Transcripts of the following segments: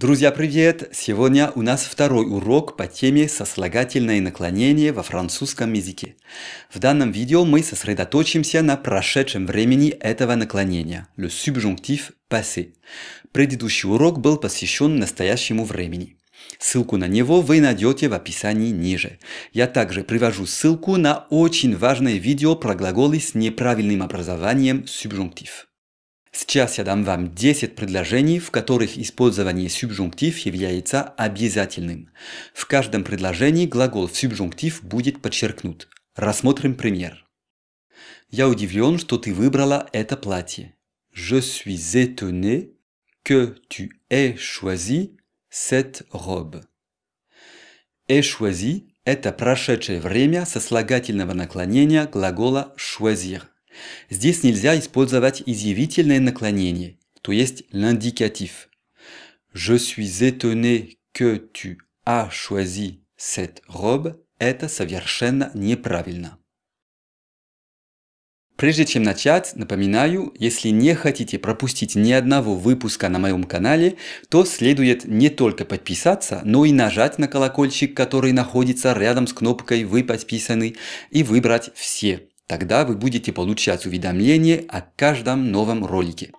Друзья, привет! Сегодня у нас второй урок по теме «Сослагательное наклонение во французском языке». В данном видео мы сосредоточимся на прошедшем времени этого наклонения, le subjonctif passé. Предыдущий урок был посвящен настоящему времени. Ссылку на него вы найдете в описании ниже. Я также привожу ссылку на очень важное видео про глаголы с неправильным образованием субжунктив. Сейчас я дам вам 10 предложений, в которых использование субжунктив является обязательным. В каждом предложении глагол субжунктив будет подчеркнут. Рассмотрим пример. Я удивлен, что ты выбрала это платье. Je suis étonné que tu aies choisi cette robe. Aies choisi – это прошедшее время сослагательного наклонения глагола choisir – Здесь нельзя использовать изъявительное наклонение, то есть линдикатив. «Je suis étonné que tu as choisi cette robe» – это совершенно неправильно. Прежде чем начать, напоминаю, если не хотите пропустить ни одного выпуска на моем канале, то следует не только подписаться, но и нажать на колокольчик, который находится рядом с кнопкой «Вы подписаны» и выбрать «Все». Тогда вы будете получать уведомления о каждом новом ролике.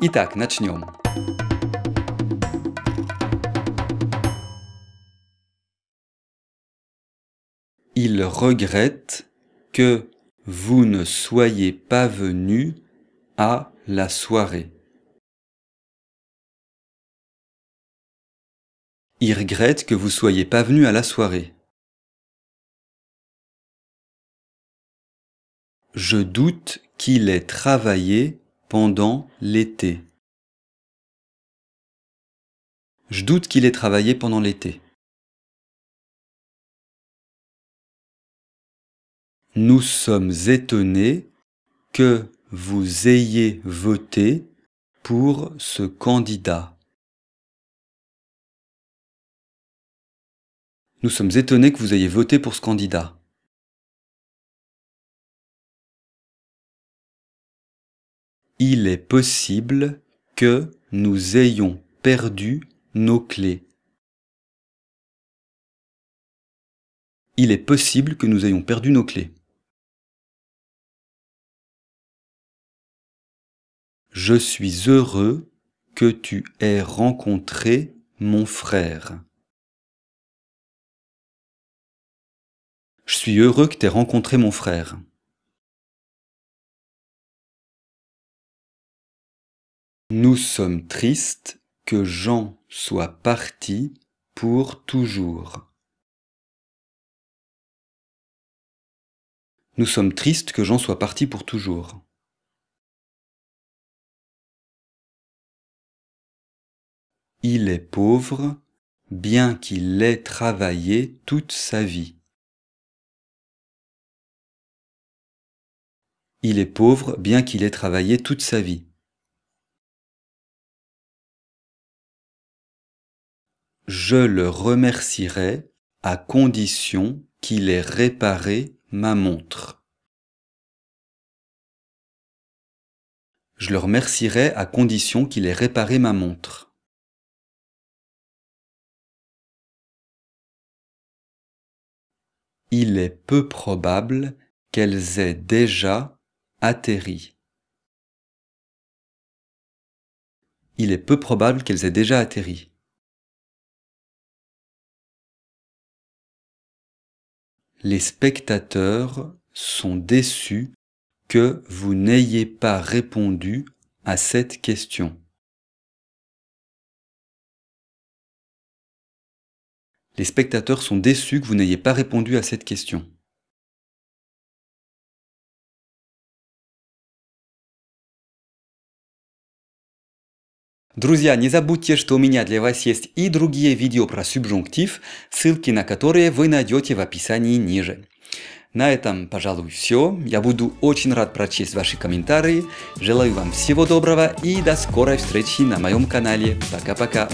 Итак, начнем. Il regrette que vous ne soyez pas venu à la soirée. Il regrette que vous soyez pas venu à la soirée. Je doute qu'il ait travaillé pendant l'été. Je doute qu'il ait travaillé pendant l'été. Nous sommes étonnés que vous ayez voté pour ce candidat. Nous sommes étonnés que vous ayez voté pour ce candidat. il est possible que nous ayons perdu nos clés. Il est possible que nous ayons perdu nos clés. Je suis heureux que tu aies rencontré mon frère. Je suis heureux que tu aies rencontré mon frère. Nous sommes tristes que Jean soit parti pour toujours. Nous sommes tristes que Jean soit parti pour toujours. Il est pauvre, bien qu'il ait travaillé toute sa vie. Il est pauvre, bien qu'il ait travaillé toute sa vie. je le remercierai à condition qu'il ait réparé ma montre. Je le remercierai à condition qu'il ait réparé ma montre. Il est peu probable qu'elles aient déjà atterri. Il est peu probable qu'elles aient déjà atterri. les spectateurs sont déçus que vous n'ayez pas répondu à cette question. Les spectateurs sont déçus que vous n'ayez pas répondu à cette question. Друзья, не забудьте, что у меня для вас есть и другие видео про субжунктив, ссылки на которые вы найдете в описании ниже. На этом, пожалуй, все. Я буду очень рад прочесть ваши комментарии. Желаю вам всего доброго и до скорой встречи на моем канале. Пока-пока.